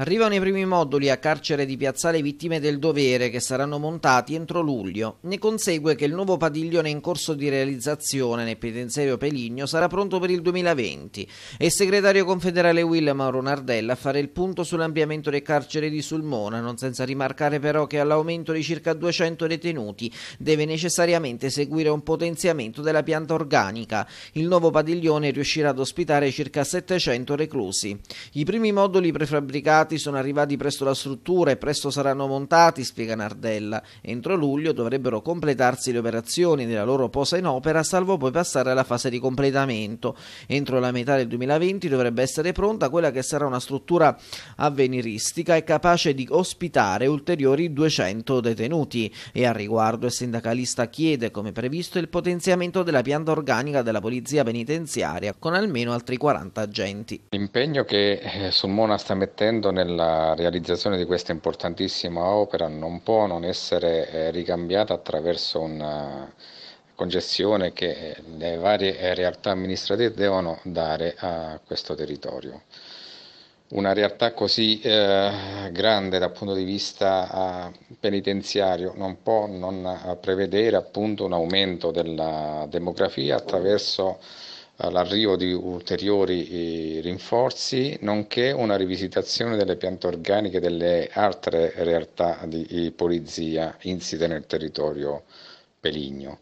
Arrivano i primi moduli a carcere di Piazzale Vittime del Dovere che saranno montati entro luglio. Ne consegue che il nuovo padiglione in corso di realizzazione nel penitenziario Peligno sarà pronto per il 2020. È il segretario confederale Will Mauro Nardella a fare il punto sull'ampliamento del carcere di Sulmona, non senza rimarcare però che all'aumento di circa 200 detenuti deve necessariamente seguire un potenziamento della pianta organica. Il nuovo padiglione riuscirà ad ospitare circa 700 reclusi. I primi moduli prefabbricati filmati sono arrivati presso la struttura e presto saranno montati, spiega Nardella. Entro luglio dovrebbero completarsi le operazioni della loro posa in opera, salvo poi passare alla fase di completamento. Entro la metà del 2020 dovrebbe essere pronta quella che sarà una struttura avveniristica e capace di ospitare ulteriori 200 detenuti. E a riguardo il sindacalista chiede, come previsto, il potenziamento della pianta organica della polizia penitenziaria con almeno altri 40 agenti. L'impegno che eh, Sulmona sta mettendo nel nella realizzazione di questa importantissima opera non può non essere eh, ricambiata attraverso una eh, congestione che eh, le varie realtà amministrative devono dare a questo territorio. Una realtà così eh, grande dal punto di vista eh, penitenziario non può non prevedere appunto, un aumento della demografia attraverso l'arrivo di ulteriori eh, rinforzi, nonché una rivisitazione delle piante organiche delle altre realtà di eh, polizia insite nel territorio peligno.